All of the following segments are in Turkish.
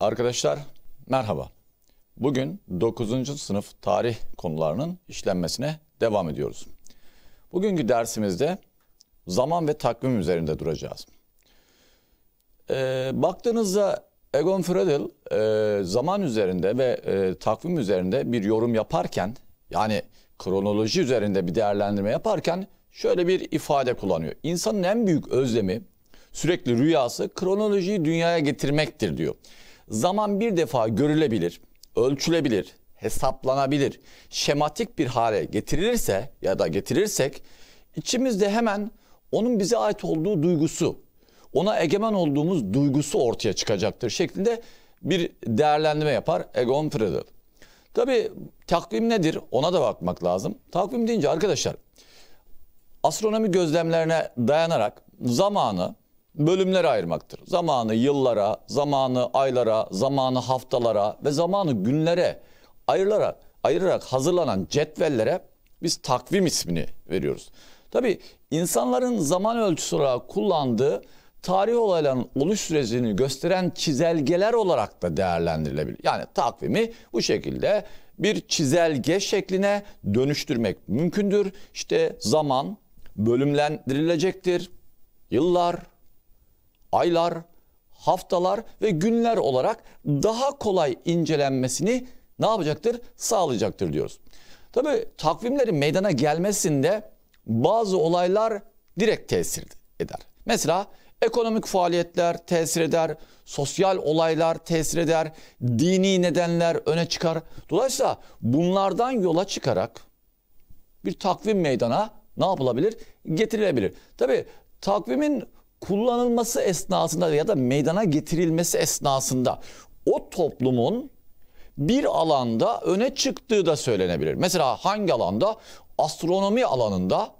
Arkadaşlar merhaba. Bugün 9. sınıf tarih konularının işlenmesine devam ediyoruz. Bugünkü dersimizde zaman ve takvim üzerinde duracağız. Ee, baktığınızda Egon Friedel e, zaman üzerinde ve e, takvim üzerinde bir yorum yaparken yani kronoloji üzerinde bir değerlendirme yaparken şöyle bir ifade kullanıyor. İnsanın en büyük özlemi sürekli rüyası kronolojiyi dünyaya getirmektir diyor. Zaman bir defa görülebilir, ölçülebilir, hesaplanabilir, şematik bir hale getirilirse ya da getirirsek içimizde hemen onun bize ait olduğu duygusu, ona egemen olduğumuz duygusu ortaya çıkacaktır şeklinde bir değerlendirme yapar Egon Friedel. Tabi takvim nedir ona da bakmak lazım. Takvim deyince arkadaşlar astronomi gözlemlerine dayanarak zamanı bölümlere ayırmaktır. Zamanı yıllara, zamanı aylara, zamanı haftalara ve zamanı günlere ayırarak ayırarak hazırlanan cetvellere biz takvim ismini veriyoruz. Tabi insanların zaman ölçüsü olarak kullandığı tarih olayların oluş sürecini gösteren çizelgeler olarak da değerlendirilebilir. Yani takvimi bu şekilde bir çizelge şekline dönüştürmek mümkündür. İşte zaman bölümlendirilecektir. Yıllar, aylar, haftalar ve günler olarak daha kolay incelenmesini ne yapacaktır? Sağlayacaktır diyoruz. Tabi takvimlerin meydana gelmesinde bazı olaylar direkt tesir eder. Mesela ekonomik faaliyetler tesir eder, sosyal olaylar tesir eder, dini nedenler öne çıkar. Dolayısıyla bunlardan yola çıkarak bir takvim meydana ne yapılabilir? Getirilebilir. Tabi takvimin kullanılması esnasında ya da meydana getirilmesi esnasında o toplumun bir alanda öne çıktığı da söylenebilir. Mesela hangi alanda? Astronomi alanında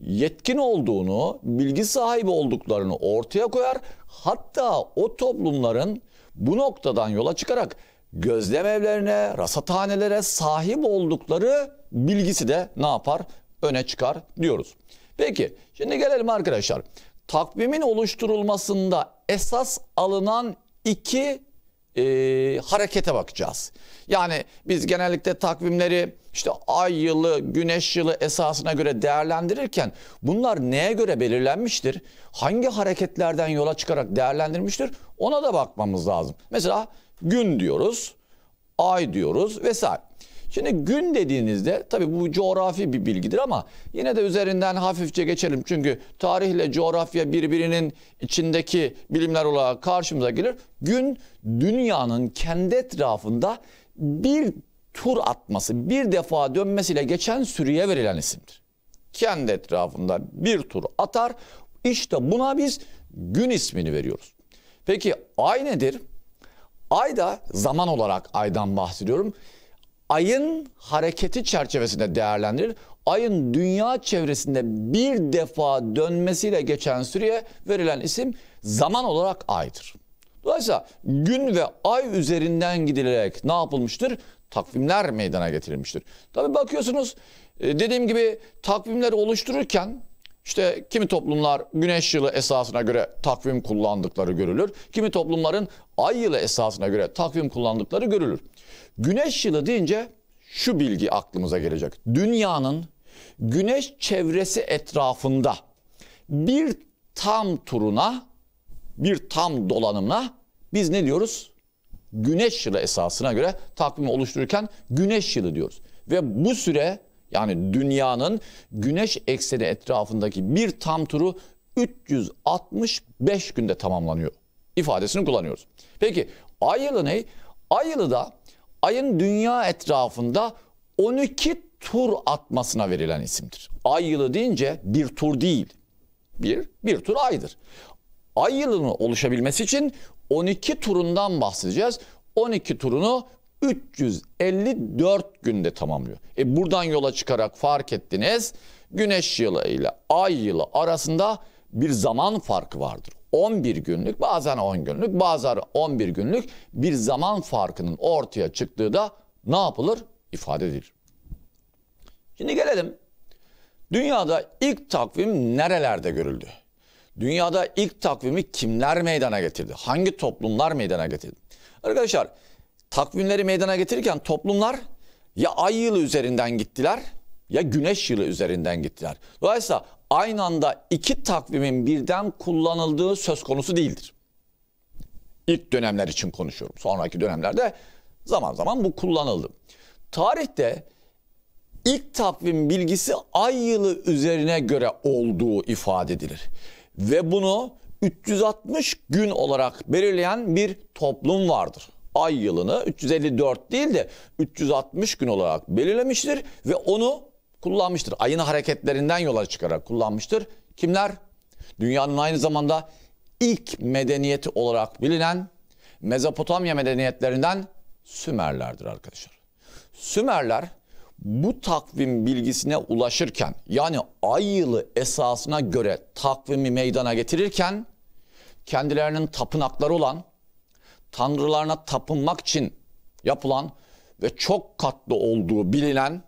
yetkin olduğunu, bilgi sahibi olduklarını ortaya koyar. Hatta o toplumların bu noktadan yola çıkarak gözlem evlerine, rasathanelere sahip oldukları bilgisi de ne yapar? Öne çıkar diyoruz. Peki şimdi gelelim arkadaşlar takvimin oluşturulmasında esas alınan iki e, harekete bakacağız. Yani biz genellikle takvimleri işte ay yılı, güneş yılı esasına göre değerlendirirken bunlar neye göre belirlenmiştir? Hangi hareketlerden yola çıkarak değerlendirmiştir? Ona da bakmamız lazım. Mesela gün diyoruz, ay diyoruz vesaire. Şimdi gün dediğinizde tabii bu coğrafi bir bilgidir ama yine de üzerinden hafifçe geçelim. Çünkü tarihle coğrafya birbirinin içindeki bilimler olarak karşımıza gelir. Gün dünyanın kendi etrafında bir tur atması, bir defa dönmesiyle geçen sürüye verilen isimdir. Kendi etrafında bir tur atar. İşte buna biz gün ismini veriyoruz. Peki ay nedir? Ay da zaman olarak aydan bahsediyorum ayın hareketi çerçevesinde değerlendirilir. Ayın dünya çevresinde bir defa dönmesiyle geçen süreye verilen isim zaman olarak aydır. Dolayısıyla gün ve ay üzerinden gidilerek ne yapılmıştır? Takvimler meydana getirilmiştir. Tabi bakıyorsunuz e, dediğim gibi takvimleri oluştururken işte kimi toplumlar güneş yılı esasına göre takvim kullandıkları görülür. Kimi toplumların ay yılı esasına göre takvim kullandıkları görülür. Güneş yılı deyince şu bilgi aklımıza gelecek. Dünyanın güneş çevresi etrafında bir tam turuna, bir tam dolanımına biz ne diyoruz? Güneş yılı esasına göre takvimi oluştururken güneş yılı diyoruz. Ve bu süre yani dünyanın güneş ekseni etrafındaki bir tam turu 365 günde tamamlanıyor ifadesini kullanıyoruz. Peki ay yılı ne? Ay yılı da ayın dünya etrafında 12 tur atmasına verilen isimdir. Ay yılı deyince bir tur değil. Bir, bir tur aydır. Ay yılını oluşabilmesi için 12 turundan bahsedeceğiz. 12 turunu 354 günde tamamlıyor. E buradan yola çıkarak fark ettiniz. Güneş yılı ile ay yılı arasında bir zaman farkı vardır. 11 günlük, bazen 10 günlük, bazen 11 günlük bir zaman farkının ortaya çıktığı da ne yapılır? İfade edilir. Şimdi gelelim. Dünyada ilk takvim nerelerde görüldü? Dünyada ilk takvimi kimler meydana getirdi? Hangi toplumlar meydana getirdi? Arkadaşlar takvimleri meydana getirirken toplumlar ya ay yılı üzerinden gittiler ya güneş yılı üzerinden gittiler. Dolayısıyla aynı anda iki takvimin birden kullanıldığı söz konusu değildir. İlk dönemler için konuşuyorum. Sonraki dönemlerde zaman zaman bu kullanıldı. Tarihte ilk takvim bilgisi ay yılı üzerine göre olduğu ifade edilir. Ve bunu 360 gün olarak belirleyen bir toplum vardır. Ay yılını 354 değil de 360 gün olarak belirlemiştir ve onu kullanmıştır. Ayın hareketlerinden yola çıkarak kullanmıştır. Kimler? Dünyanın aynı zamanda ilk medeniyeti olarak bilinen Mezopotamya medeniyetlerinden Sümerlerdir arkadaşlar. Sümerler bu takvim bilgisine ulaşırken yani ay yılı esasına göre takvimi meydana getirirken kendilerinin tapınakları olan tanrılarına tapınmak için yapılan ve çok katlı olduğu bilinen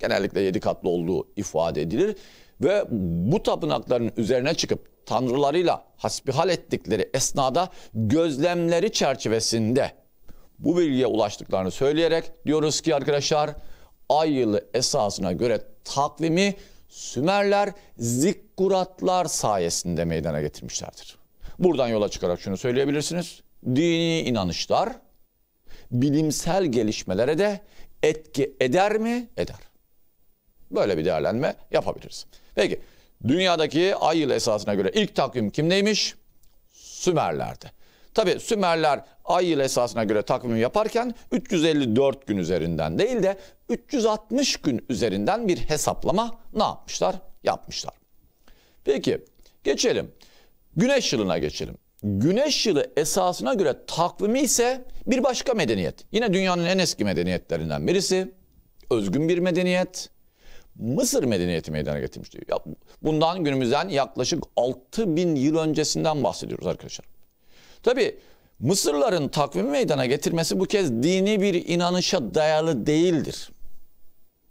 genellikle yedi katlı olduğu ifade edilir. Ve bu tapınakların üzerine çıkıp tanrılarıyla hasbihal ettikleri esnada gözlemleri çerçevesinde bu bilgiye ulaştıklarını söyleyerek diyoruz ki arkadaşlar ay yılı esasına göre takvimi Sümerler zikkuratlar sayesinde meydana getirmişlerdir. Buradan yola çıkarak şunu söyleyebilirsiniz. Dini inanışlar bilimsel gelişmelere de etki eder mi? Eder. Böyle bir değerlenme yapabiliriz. Peki dünyadaki ay yıl esasına göre ilk takvim kimdeymiş? Sümerler'de. Tabi Sümerler ay yıl esasına göre takvim yaparken 354 gün üzerinden değil de 360 gün üzerinden bir hesaplama ne yapmışlar? Yapmışlar. Peki geçelim. Güneş yılına geçelim. Güneş yılı esasına göre takvimi ise bir başka medeniyet. Yine dünyanın en eski medeniyetlerinden birisi. Özgün bir medeniyet. Mısır medeniyeti meydana getirmişti. Ya, bundan günümüzden yaklaşık 6 bin yıl öncesinden bahsediyoruz arkadaşlar. Tabi Mısırların takvimi meydana getirmesi bu kez dini bir inanışa dayalı değildir.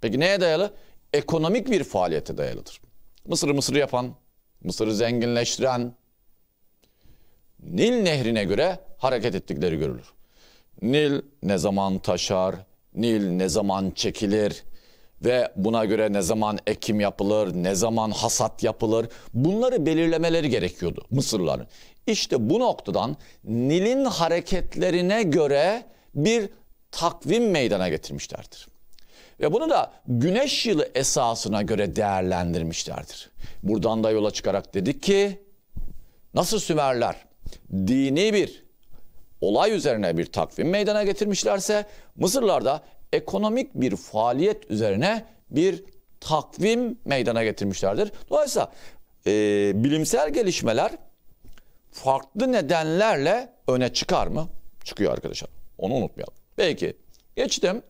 Peki neye dayalı? Ekonomik bir faaliyete dayalıdır. Mısır'ı Mısır yapan, Mısır'ı zenginleştiren Nil nehrine göre hareket ettikleri görülür. Nil ne zaman taşar, Nil ne zaman çekilir, ve buna göre ne zaman ekim yapılır, ne zaman hasat yapılır bunları belirlemeleri gerekiyordu Mısırlıların. İşte bu noktadan Nil'in hareketlerine göre bir takvim meydana getirmişlerdir. Ve bunu da güneş yılı esasına göre değerlendirmişlerdir. Buradan da yola çıkarak dedik ki nasıl Sümerler dini bir olay üzerine bir takvim meydana getirmişlerse Mısırlar da ekonomik bir faaliyet üzerine bir takvim meydana getirmişlerdir. Dolayısıyla e, bilimsel gelişmeler farklı nedenlerle öne çıkar mı? Çıkıyor arkadaşlar. Onu unutmayalım. Peki geçtim.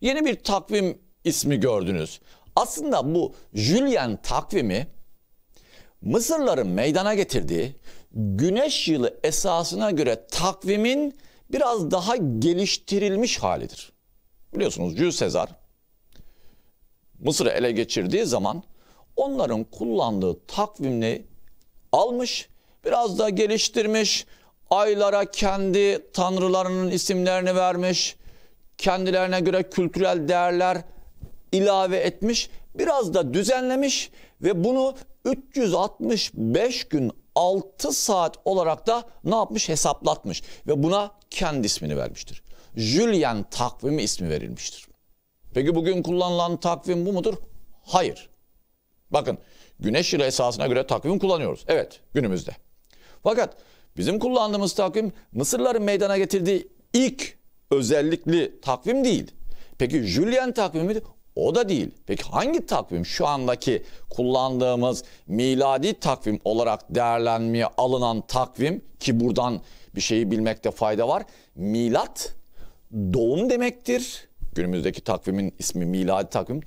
Yeni bir takvim ismi gördünüz. Aslında bu Julian takvimi Mısırların meydana getirdiği güneş yılı esasına göre takvimin biraz daha geliştirilmiş halidir. Biliyorsunuz Jules Sezar Mısır'ı ele geçirdiği zaman onların kullandığı takvimleri almış, biraz da geliştirmiş, aylara kendi tanrılarının isimlerini vermiş, kendilerine göre kültürel değerler ilave etmiş, biraz da düzenlemiş ve bunu 365 gün 6 saat olarak da ne yapmış hesaplatmış ve buna kendi ismini vermiştir. Julian takvimi ismi verilmiştir. Peki bugün kullanılan takvim bu mudur? Hayır. Bakın güneş yılı esasına göre takvim kullanıyoruz. Evet günümüzde. Fakat bizim kullandığımız takvim Mısırların meydana getirdiği ilk özellikli takvim değil. Peki Julian takvimi o da değil. Peki hangi takvim şu andaki kullandığımız miladi takvim olarak değerlenmeye alınan takvim ki buradan bir şeyi bilmekte fayda var. Milat doğum demektir. Günümüzdeki takvimin ismi miladi takvim.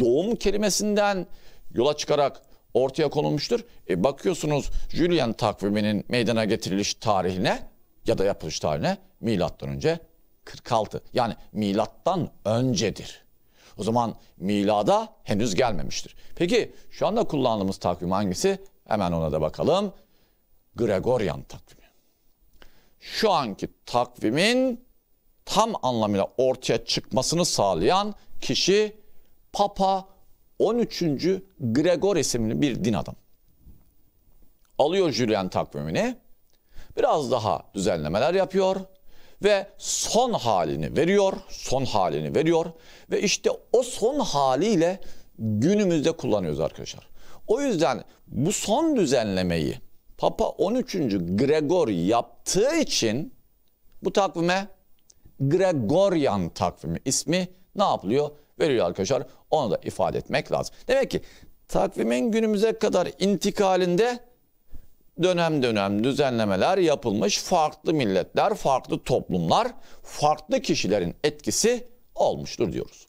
Doğum kelimesinden yola çıkarak ortaya konulmuştur. E bakıyorsunuz Julian takviminin meydana getiriliş tarihine ya da yapılış tarihine milattan önce 46. Yani milattan öncedir. O zaman milada henüz gelmemiştir. Peki şu anda kullandığımız takvim hangisi? Hemen ona da bakalım. Gregorian takvimi. Şu anki takvimin tam anlamıyla ortaya çıkmasını sağlayan kişi Papa 13. Gregor isimli bir din adam. Alıyor Julian takvimini. Biraz daha düzenlemeler yapıyor ve son halini veriyor, son halini veriyor ve işte o son haliyle günümüzde kullanıyoruz arkadaşlar. O yüzden bu son düzenlemeyi Papa 13. Gregor yaptığı için bu takvime Gregorian takvimi ismi ne yapılıyor? Veriyor arkadaşlar. Onu da ifade etmek lazım. Demek ki takvimin günümüze kadar intikalinde dönem dönem düzenlemeler yapılmış. Farklı milletler, farklı toplumlar, farklı kişilerin etkisi olmuştur diyoruz.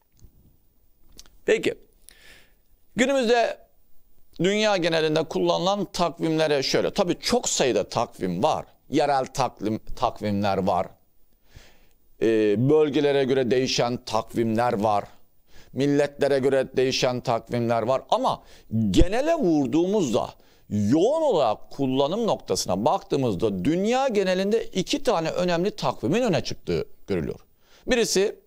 Peki günümüzde dünya genelinde kullanılan takvimlere şöyle. tabi çok sayıda takvim var. Yerel takvim, takvimler var. Ee, bölgelere göre değişen takvimler var milletlere göre değişen takvimler var ama genele vurduğumuzda yoğun olarak kullanım noktasına baktığımızda dünya genelinde iki tane önemli takvimin öne çıktığı görülüyor. Birisi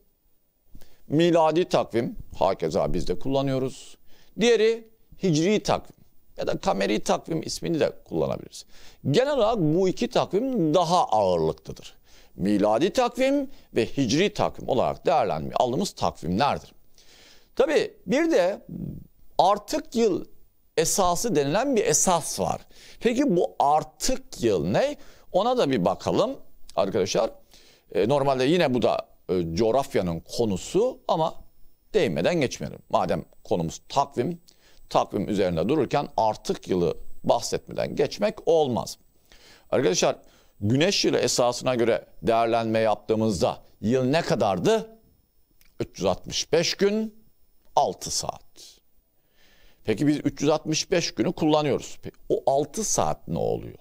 miladi takvim, hakeza biz de kullanıyoruz. Diğeri hicri takvim ya da kameri takvim ismini de kullanabiliriz. Genel olarak bu iki takvim daha ağırlıktadır. Miladi takvim ve hicri takvim olarak değerlendiğimiz aldığımız takvimlerdir. Tabi bir de artık yıl esası denilen bir esas var. Peki bu artık yıl ne? Ona da bir bakalım arkadaşlar. E, normalde yine bu da e, coğrafyanın konusu ama değinmeden geçmeyelim. Madem konumuz takvim, takvim üzerinde dururken artık yılı bahsetmeden geçmek olmaz. Arkadaşlar güneş yılı esasına göre değerlenme yaptığımızda yıl ne kadardı? 365 gün 6 saat. Peki biz 365 günü kullanıyoruz. Peki, o 6 saat ne oluyor?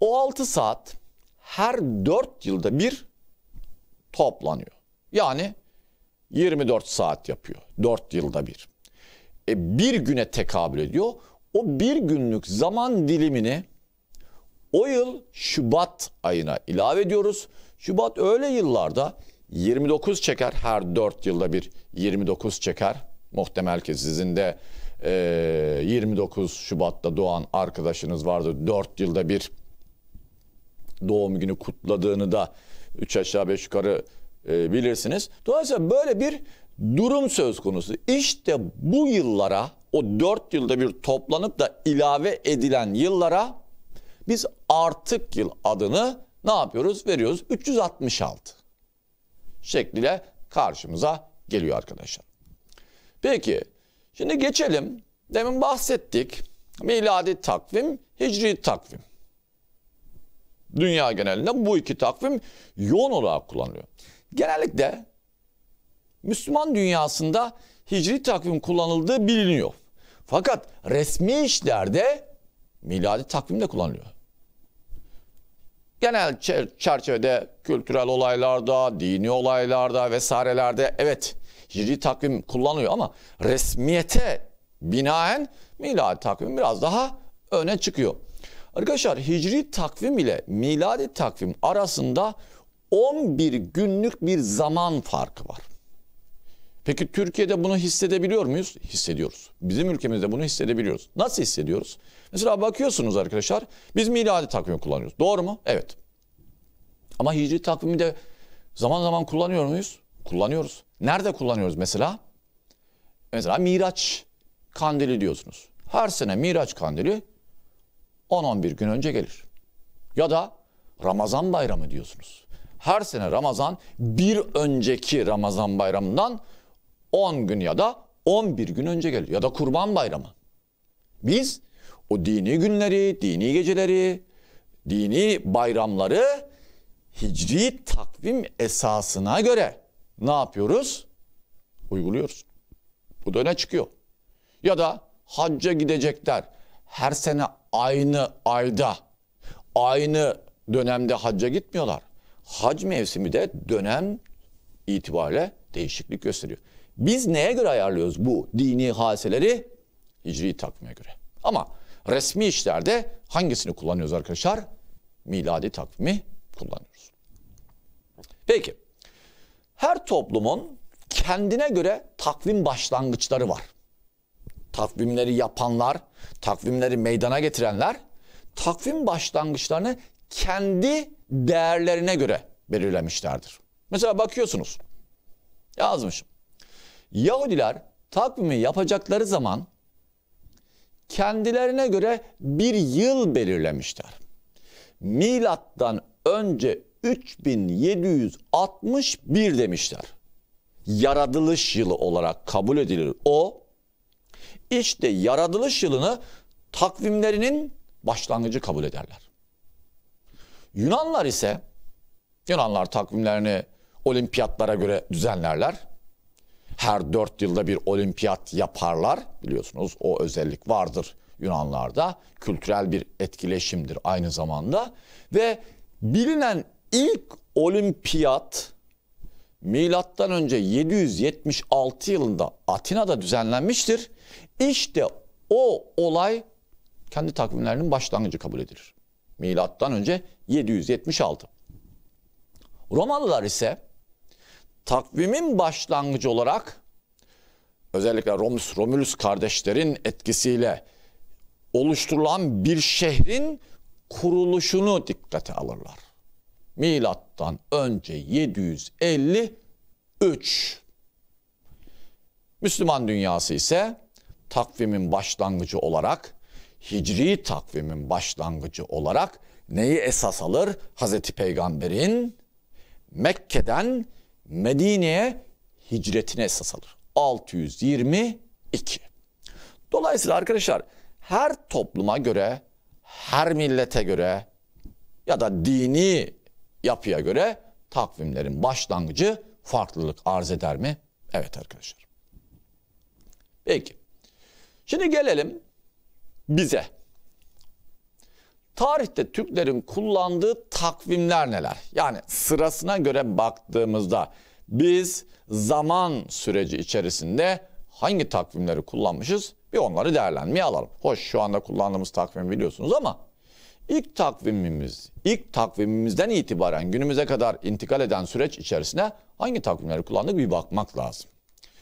O 6 saat her 4 yılda bir toplanıyor. Yani 24 saat yapıyor. 4 yılda bir. E, bir güne tekabül ediyor. O bir günlük zaman dilimini o yıl Şubat ayına ilave ediyoruz. Şubat öyle yıllarda 29 çeker her 4 yılda bir 29 çeker. Muhtemel ki sizin de e, ee, 29 Şubat'ta doğan arkadaşınız vardı. 4 yılda bir doğum günü kutladığını da 3 aşağı 5 yukarı e, bilirsiniz. Dolayısıyla böyle bir durum söz konusu. İşte bu yıllara o 4 yılda bir toplanıp da ilave edilen yıllara biz artık yıl adını ne yapıyoruz? Veriyoruz 366 şekliyle karşımıza geliyor arkadaşlar. Peki Şimdi geçelim. Demin bahsettik. Miladi takvim, hicri takvim. Dünya genelinde bu iki takvim yoğun olarak kullanılıyor. Genellikle Müslüman dünyasında hicri takvim kullanıldığı biliniyor. Fakat resmi işlerde miladi takvim de kullanılıyor. Genel çerçevede kültürel olaylarda, dini olaylarda vesairelerde evet hicri takvim kullanıyor ama resmiyete binaen miladi takvim biraz daha öne çıkıyor. Arkadaşlar hicri takvim ile miladi takvim arasında 11 günlük bir zaman farkı var. Peki Türkiye'de bunu hissedebiliyor muyuz? Hissediyoruz. Bizim ülkemizde bunu hissedebiliyoruz. Nasıl hissediyoruz? Mesela bakıyorsunuz arkadaşlar biz miladi takvimi kullanıyoruz. Doğru mu? Evet. Ama hicri takvimi de zaman zaman kullanıyor muyuz? Kullanıyoruz. Nerede kullanıyoruz mesela? Mesela Miraç kandili diyorsunuz. Her sene Miraç kandili 10-11 gün önce gelir. Ya da Ramazan bayramı diyorsunuz. Her sene Ramazan bir önceki Ramazan bayramından 10 gün ya da 11 gün önce gelir. Ya da kurban bayramı. Biz o dini günleri, dini geceleri, dini bayramları hicri takvim esasına göre ne yapıyoruz? Uyguluyoruz. Bu da öne çıkıyor. Ya da hacca gidecekler. Her sene aynı ayda, aynı dönemde hacca gitmiyorlar. Hac mevsimi de dönem itibariyle değişiklik gösteriyor. Biz neye göre ayarlıyoruz bu dini hadiseleri? Hicri takvime göre. Ama resmi işlerde hangisini kullanıyoruz arkadaşlar? Miladi takvimi kullanıyoruz. Peki. Her toplumun kendine göre takvim başlangıçları var. Takvimleri yapanlar, takvimleri meydana getirenler takvim başlangıçlarını kendi değerlerine göre belirlemişlerdir. Mesela bakıyorsunuz. Yazmışım. Yahudiler takvimi yapacakları zaman kendilerine göre bir yıl belirlemişler. Milattan önce 3761 demişler. Yaradılış yılı olarak kabul edilir. O işte yaradılış yılını takvimlerinin başlangıcı kabul ederler. Yunanlar ise Yunanlar takvimlerini olimpiyatlara göre düzenlerler. Her dört yılda bir olimpiyat yaparlar. Biliyorsunuz o özellik vardır Yunanlarda. Kültürel bir etkileşimdir aynı zamanda. Ve bilinen İlk olimpiyat milattan önce 776 yılında Atina'da düzenlenmiştir. İşte o olay kendi takvimlerinin başlangıcı kabul edilir. Milattan önce 776. Romalılar ise takvimin başlangıcı olarak özellikle Romulus, Romulus kardeşlerin etkisiyle oluşturulan bir şehrin kuruluşunu dikkate alırlar. Milattan önce 753. Müslüman dünyası ise takvimin başlangıcı olarak Hicri takvimin başlangıcı olarak neyi esas alır? Hazreti Peygamber'in Mekke'den Medine'ye hicretini esas alır. 622. Dolayısıyla arkadaşlar her topluma göre, her millete göre ya da dini yapıya göre takvimlerin başlangıcı farklılık arz eder mi? Evet arkadaşlar. Peki. Şimdi gelelim bize. Tarihte Türklerin kullandığı takvimler neler? Yani sırasına göre baktığımızda biz zaman süreci içerisinde hangi takvimleri kullanmışız? Bir onları değerlenmeye alalım. Hoş şu anda kullandığımız takvim biliyorsunuz ama İlk takvimimiz, ilk takvimimizden itibaren günümüze kadar intikal eden süreç içerisine hangi takvimleri kullandık bir bakmak lazım.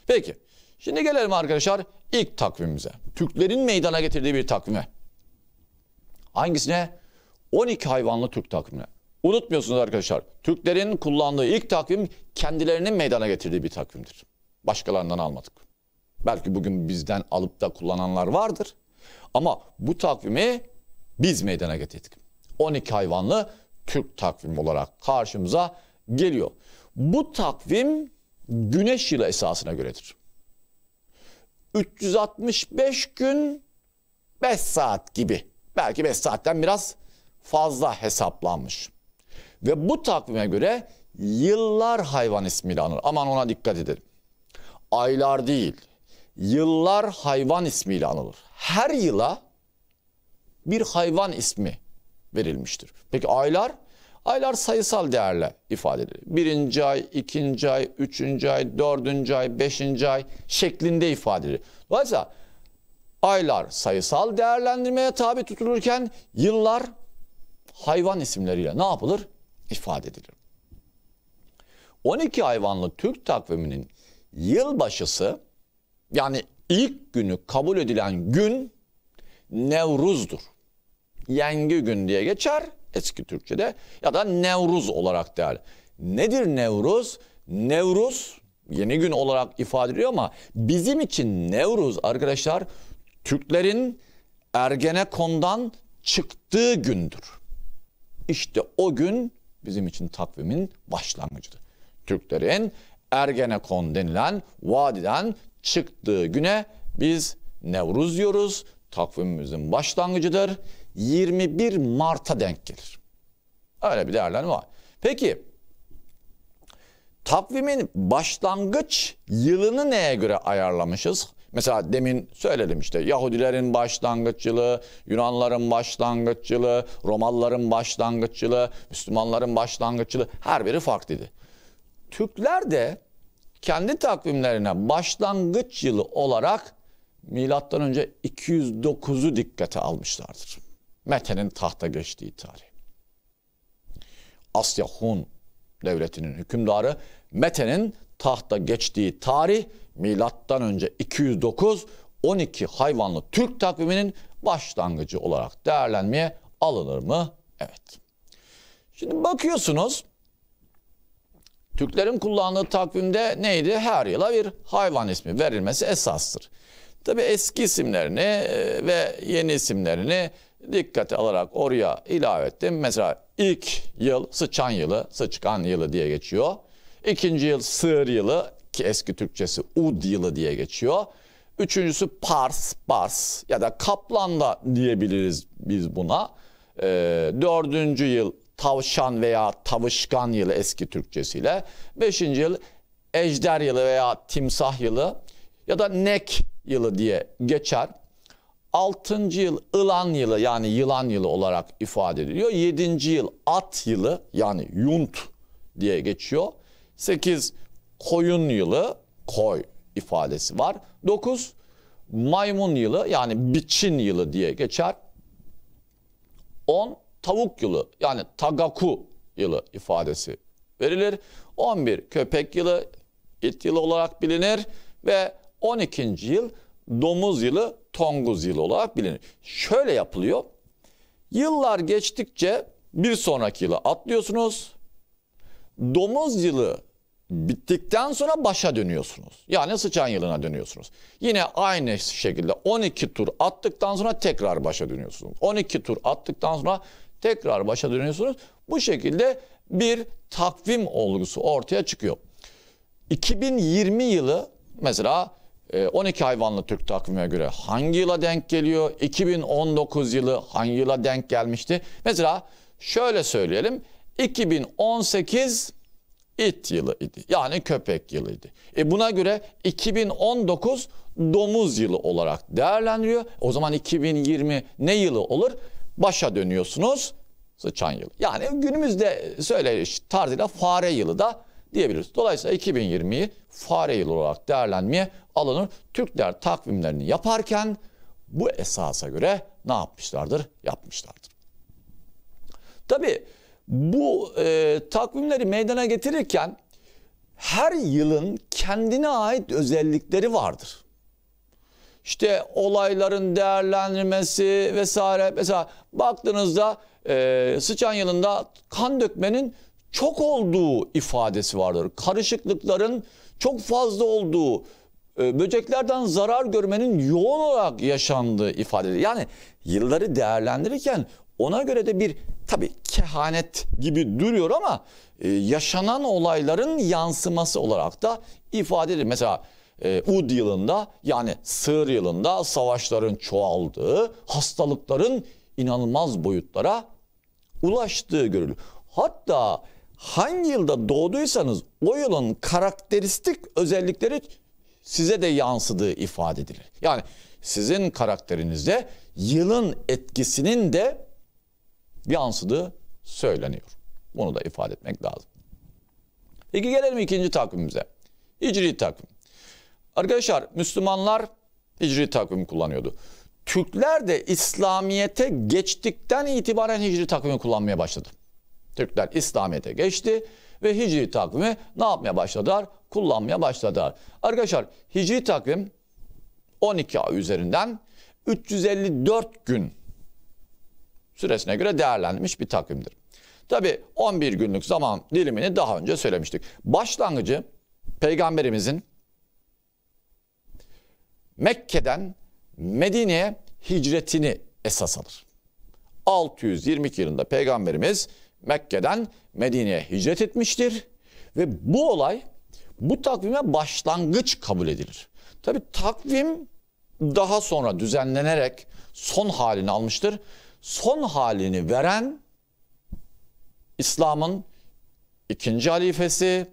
Peki, şimdi gelelim arkadaşlar ilk takvimimize. Türklerin meydana getirdiği bir takvime. Hangisine? 12 hayvanlı Türk takvimine. Unutmuyorsunuz arkadaşlar, Türklerin kullandığı ilk takvim kendilerinin meydana getirdiği bir takvimdir. Başkalarından almadık. Belki bugün bizden alıp da kullananlar vardır. Ama bu takvimi biz meydana getirdik. 12 hayvanlı Türk takvim olarak karşımıza geliyor. Bu takvim güneş yılı esasına göredir. 365 gün 5 saat gibi. Belki 5 saatten biraz fazla hesaplanmış. Ve bu takvime göre yıllar hayvan ismiyle anılır. Aman ona dikkat edelim. Aylar değil, yıllar hayvan ismiyle anılır. Her yıla bir hayvan ismi verilmiştir. Peki aylar? Aylar sayısal değerle ifade edilir. Birinci ay, ikinci ay, üçüncü ay, dördüncü ay, beşinci ay şeklinde ifade edilir. Dolayısıyla aylar sayısal değerlendirmeye tabi tutulurken yıllar hayvan isimleriyle ne yapılır? İfade edilir. 12 hayvanlı Türk takviminin yılbaşısı yani ilk günü kabul edilen gün Nevruz'dur yengi gün diye geçer eski Türkçe'de ya da Nevruz olarak der. Nedir Nevruz? Nevruz yeni gün olarak ifade ediyor ama bizim için Nevruz arkadaşlar Türklerin Ergenekon'dan çıktığı gündür. İşte o gün bizim için takvimin başlangıcıdır. Türklerin Ergenekon denilen vadiden çıktığı güne biz Nevruz diyoruz takvimimizin başlangıcıdır. 21 Mart'a denk gelir. Öyle bir değerlendirme var. Peki takvimin başlangıç yılını neye göre ayarlamışız? Mesela demin söyledim işte Yahudilerin başlangıç yılı, Yunanların başlangıç yılı, Romalıların başlangıç yılı, Müslümanların başlangıç yılı her biri farklıydı. Türkler de kendi takvimlerine başlangıç yılı olarak milattan önce 209'u dikkate almışlardır. Mete'nin tahta geçtiği tarih. Asya Hun devletinin hükümdarı Mete'nin tahta geçtiği tarih milattan önce 209 12 hayvanlı Türk takviminin başlangıcı olarak değerlenmeye alınır mı? Evet. Şimdi bakıyorsunuz Türklerin kullandığı takvimde neydi? Her yıla bir hayvan ismi verilmesi esastır. Tabi eski isimlerini e, ve yeni isimlerini dikkate alarak oraya ilave ettim. Mesela ilk yıl sıçan yılı, sıçkan yılı diye geçiyor. İkinci yıl sığır yılı ki eski Türkçesi ud yılı diye geçiyor. Üçüncüsü pars, pars ya da kaplan da diyebiliriz biz buna. Ee, dördüncü yıl tavşan veya tavışkan yılı eski Türkçesiyle. Beşinci yıl ejder yılı veya timsah yılı ya da nek yılı diye geçer. 6. yıl ılan yılı yani yılan yılı olarak ifade ediliyor. 7. yıl at yılı yani yunt diye geçiyor. 8 koyun yılı koy ifadesi var. 9 maymun yılı yani biçin yılı diye geçer. 10 tavuk yılı yani tagaku yılı ifadesi verilir. 11 köpek yılı it yılı olarak bilinir ve 12. yıl domuz yılı, tonguz yılı olarak bilinir. Şöyle yapılıyor. Yıllar geçtikçe bir sonraki yıla atlıyorsunuz. Domuz yılı bittikten sonra başa dönüyorsunuz. Yani sıçan yılına dönüyorsunuz. Yine aynı şekilde 12 tur attıktan sonra tekrar başa dönüyorsunuz. 12 tur attıktan sonra tekrar başa dönüyorsunuz. Bu şekilde bir takvim olgusu ortaya çıkıyor. 2020 yılı mesela 12 ee, hayvanlı Türk takvime göre hangi yıla denk geliyor? 2019 yılı hangi yıla denk gelmişti? Mesela şöyle söyleyelim. 2018 it yılı idi. Yani köpek yılıydı. E buna göre 2019 domuz yılı olarak değerlendiriyor. O zaman 2020 ne yılı olur? Başa dönüyorsunuz. Sıçan yılı. Yani günümüzde söyleyiş tarzıyla fare yılı da diyebiliriz. Dolayısıyla 2020'yi fare yılı olarak değerlenmeye alanı Türkler takvimlerini yaparken bu esasa göre ne yapmışlardır? Yapmışlardır. Tabi bu e, takvimleri meydana getirirken her yılın kendine ait özellikleri vardır. İşte olayların değerlendirmesi vesaire. Mesela baktığınızda e, sıçan yılında kan dökmenin çok olduğu ifadesi vardır. Karışıklıkların çok fazla olduğu, ee, böceklerden zarar görmenin yoğun olarak yaşandığı ifade edilir. Yani yılları değerlendirirken ona göre de bir tabi kehanet gibi duruyor ama e, yaşanan olayların yansıması olarak da ifade edilir. Mesela e, Ud yılında yani Sığır yılında savaşların çoğaldığı, hastalıkların inanılmaz boyutlara ulaştığı görülür. Hatta hangi yılda doğduysanız o yılın karakteristik özellikleri size de yansıdığı ifade edilir. Yani sizin karakterinizde yılın etkisinin de yansıdığı söyleniyor. Bunu da ifade etmek lazım. Peki gelelim ikinci takvimimize. Hicri takvim. Arkadaşlar Müslümanlar hicri takvim kullanıyordu. Türkler de İslamiyet'e geçtikten itibaren hicri takvimi kullanmaya başladı. Türkler İslamiyet'e geçti ve Hicri takvimi ne yapmaya başladılar? Kullanmaya başladılar. Arkadaşlar Hicri takvim 12 ay üzerinden 354 gün süresine göre değerlendirilmiş bir takvimdir. Tabi 11 günlük zaman dilimini daha önce söylemiştik. Başlangıcı peygamberimizin Mekke'den Medine'ye hicretini esas alır. 622 yılında peygamberimiz Mekke'den Medine'ye hicret etmiştir. Ve bu olay bu takvime başlangıç kabul edilir. Tabi takvim daha sonra düzenlenerek son halini almıştır. Son halini veren İslam'ın ikinci halifesi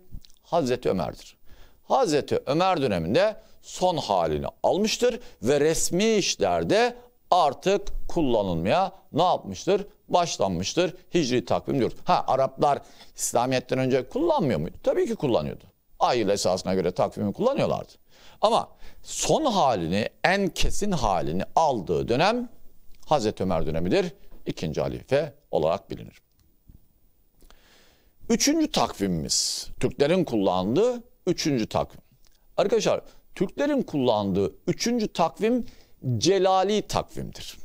Hazreti Ömer'dir. Hazreti Ömer döneminde son halini almıştır ve resmi işlerde artık kullanılmaya ne yapmıştır? Başlanmıştır. Hicri takvim diyoruz. Ha Araplar İslamiyet'ten önce kullanmıyor muydu? Tabii ki kullanıyordu. Ay esasına göre takvimi kullanıyorlardı. Ama son halini, en kesin halini aldığı dönem Hazreti Ömer dönemidir. İkinci halife olarak bilinir. Üçüncü takvimimiz, Türklerin kullandığı üçüncü takvim. Arkadaşlar, Türklerin kullandığı üçüncü takvim celali takvimdir.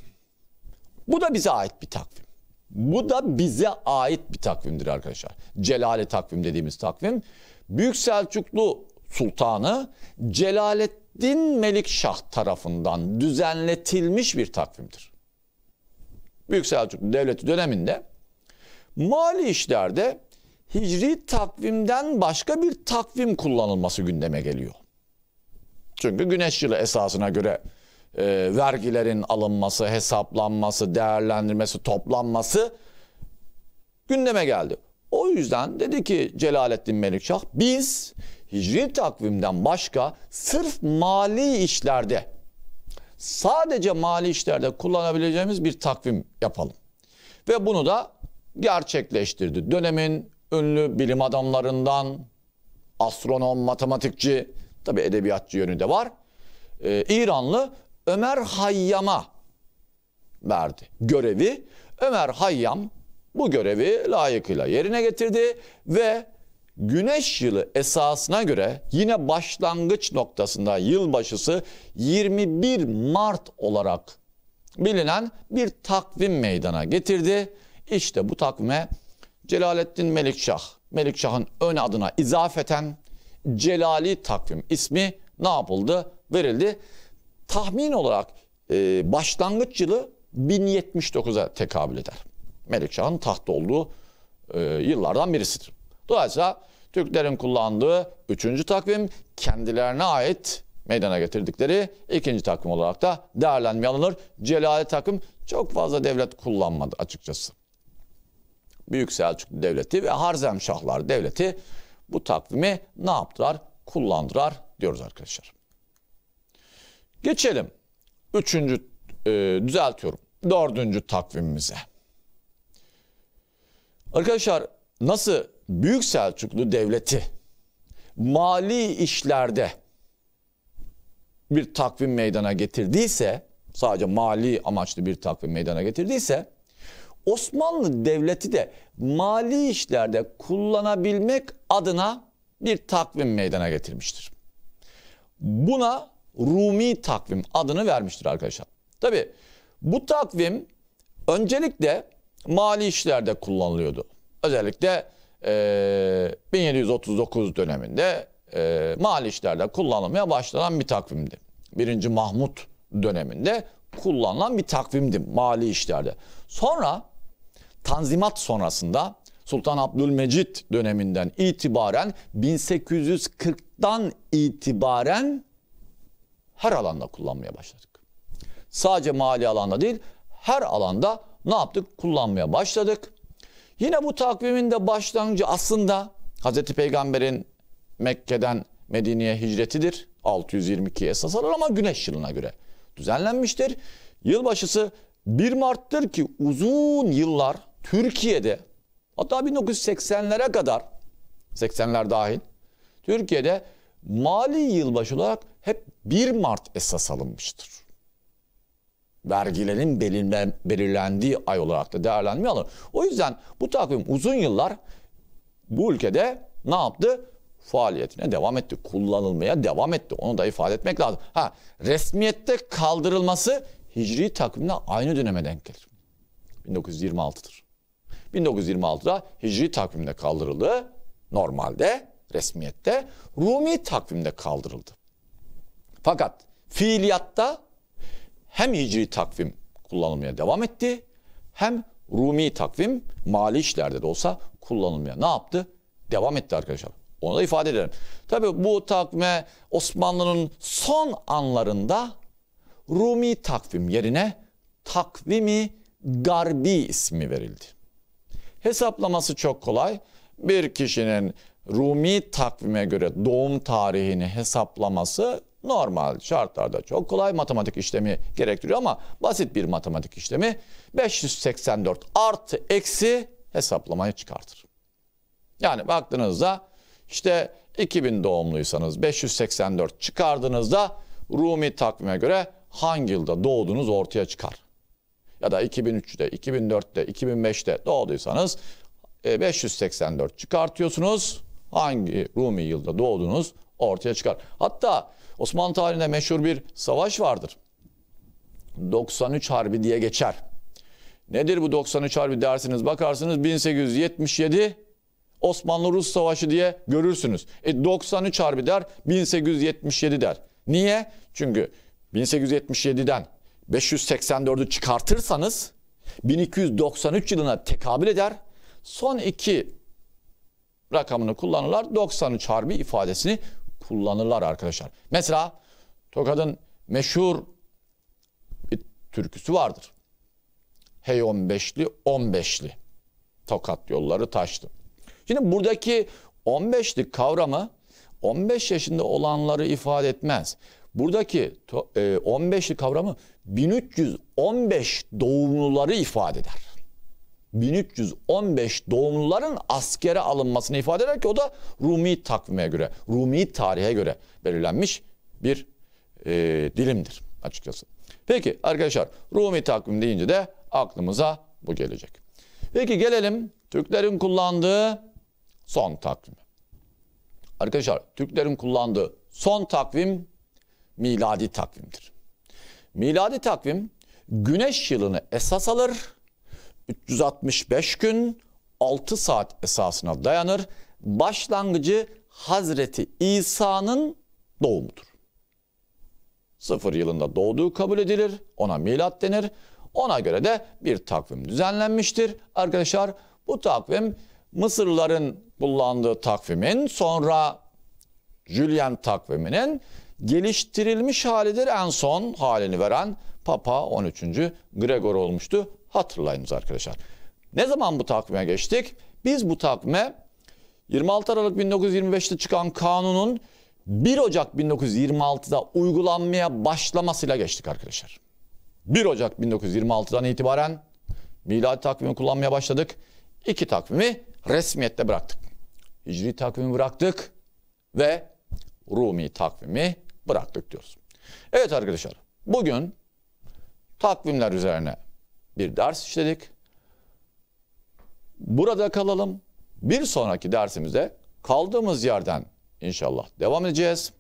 Bu da bize ait bir takvim. Bu da bize ait bir takvimdir arkadaşlar. Celali takvim dediğimiz takvim. Büyük Selçuklu Sultanı Celaleddin Melikşah tarafından düzenletilmiş bir takvimdir. Büyük Selçuklu Devleti döneminde mali işlerde hicri takvimden başka bir takvim kullanılması gündeme geliyor. Çünkü güneş yılı esasına göre e, vergilerin alınması, hesaplanması, değerlendirmesi, toplanması gündeme geldi. O yüzden dedi ki Celalettin Melikşah biz hicri takvimden başka sırf mali işlerde sadece mali işlerde kullanabileceğimiz bir takvim yapalım. Ve bunu da gerçekleştirdi. Dönemin ünlü bilim adamlarından astronom, matematikçi, tabi edebiyatçı yönü de var. Ee, İranlı Ömer Hayyam'a verdi görevi. Ömer Hayyam bu görevi layıkıyla yerine getirdi ve güneş yılı esasına göre yine başlangıç noktasında yılbaşısı 21 Mart olarak bilinen bir takvim meydana getirdi. İşte bu takvime Celaleddin Melikşah, Melikşah'ın ön adına izafeten Celali takvim ismi ne yapıldı? Verildi tahmin olarak e, başlangıç yılı 1079'a tekabül eder. Melikşah'ın tahtta olduğu e, yıllardan birisidir. Dolayısıyla Türklerin kullandığı 3. takvim kendilerine ait meydana getirdikleri ikinci takvim olarak da değerlenmeye alınır. Celale takvim çok fazla devlet kullanmadı açıkçası. Büyük Selçuklu Devleti ve harzemşahlar Devleti bu takvimi ne yaptılar? Kullandılar diyoruz arkadaşlar. Geçelim. Üçüncü, e, düzeltiyorum. Dördüncü takvimimize. Arkadaşlar nasıl Büyük Selçuklu Devleti mali işlerde bir takvim meydana getirdiyse, sadece mali amaçlı bir takvim meydana getirdiyse, Osmanlı Devleti de mali işlerde kullanabilmek adına bir takvim meydana getirmiştir. Buna Rumi takvim adını vermiştir arkadaşlar. Tabi bu takvim öncelikle mali işlerde kullanılıyordu. Özellikle e, 1739 döneminde e, mali işlerde kullanılmaya başlanan bir takvimdi. Birinci Mahmut döneminde kullanılan bir takvimdi mali işlerde. Sonra Tanzimat sonrasında Sultan Abdülmecit döneminden itibaren 1840'dan itibaren her alanda kullanmaya başladık. Sadece mali alanda değil, her alanda ne yaptık? Kullanmaya başladık. Yine bu takvimin de başlangıcı aslında Hz. Peygamber'in Mekke'den Medine'ye hicretidir. 622 esas alır ama güneş yılına göre düzenlenmiştir. Yılbaşısı 1 Mart'tır ki uzun yıllar Türkiye'de hatta 1980'lere kadar 80'ler dahil Türkiye'de mali yılbaşı olarak hep 1 Mart esas alınmıştır. Vergilerin belirlen, belirlendiği ay olarak da değerlenmiyor. O yüzden bu takvim uzun yıllar bu ülkede ne yaptı? Faaliyetine devam etti. Kullanılmaya devam etti. Onu da ifade etmek lazım. Ha, resmiyette kaldırılması hicri takvimle aynı döneme denk gelir. 1926'dır. 1926'da hicri takvimde kaldırıldı. Normalde, resmiyette Rumi takvimde kaldırıldı. Fakat fiiliyatta hem hicri takvim kullanılmaya devam etti hem Rumi takvim mali işlerde de olsa kullanılmaya ne yaptı? Devam etti arkadaşlar. Onu da ifade edelim. Tabi bu takvime Osmanlı'nın son anlarında Rumi takvim yerine takvimi garbi ismi verildi. Hesaplaması çok kolay. Bir kişinin Rumi takvime göre doğum tarihini hesaplaması normal şartlarda çok kolay matematik işlemi gerektiriyor ama basit bir matematik işlemi 584 artı eksi hesaplamayı çıkartır. Yani baktığınızda işte 2000 doğumluysanız 584 çıkardığınızda Rumi takvime göre hangi yılda doğdunuz ortaya çıkar. Ya da 2003'te, 2004'te, 2005'te doğduysanız 584 e, çıkartıyorsunuz. Hangi Rumi yılda doğdunuz ortaya çıkar. Hatta Osmanlı tarihinde meşhur bir savaş vardır. 93 Harbi diye geçer. Nedir bu 93 Harbi dersiniz bakarsınız 1877 Osmanlı-Rus Savaşı diye görürsünüz. E 93 Harbi der 1877 der. Niye? Çünkü 1877'den 584'ü çıkartırsanız 1293 yılına tekabül eder. Son iki rakamını kullanırlar. 93 Harbi ifadesini kullanırlar arkadaşlar. Mesela Tokat'ın meşhur bir türküsü vardır. Hey 15'li 15'li. Tokat yolları taştı. Şimdi buradaki 15'lik kavramı 15 yaşında olanları ifade etmez. Buradaki 15'lik e, kavramı 1315 doğumluları ifade eder. 1315 doğumluların askere alınmasını ifade eder ki o da Rumi takvime göre, Rumi tarihe göre belirlenmiş bir e, dilimdir açıkçası. Peki arkadaşlar Rumi takvim deyince de aklımıza bu gelecek. Peki gelelim Türklerin kullandığı son takvim. Arkadaşlar Türklerin kullandığı son takvim miladi takvimdir. Miladi takvim güneş yılını esas alır 365 gün 6 saat esasına dayanır. Başlangıcı Hazreti İsa'nın doğumudur. 0 yılında doğduğu kabul edilir. Ona milat denir. Ona göre de bir takvim düzenlenmiştir. Arkadaşlar bu takvim Mısırlıların kullandığı takvimin sonra Julian takviminin geliştirilmiş halidir en son halini veren Papa 13. Gregor olmuştu. Hatırlayınız arkadaşlar. Ne zaman bu takvime geçtik? Biz bu takvime 26 Aralık 1925'te çıkan kanunun 1 Ocak 1926'da uygulanmaya başlamasıyla geçtik arkadaşlar. 1 Ocak 1926'dan itibaren milat takvimi kullanmaya başladık. İki takvimi resmiyette bıraktık. Hicri takvimi bıraktık ve Rumi takvimi bıraktık diyoruz. Evet arkadaşlar bugün takvimler üzerine bir ders işledik. Burada kalalım. Bir sonraki dersimizde kaldığımız yerden inşallah devam edeceğiz.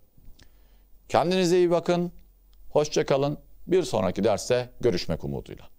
Kendinize iyi bakın. Hoşça kalın. Bir sonraki derste görüşmek umuduyla.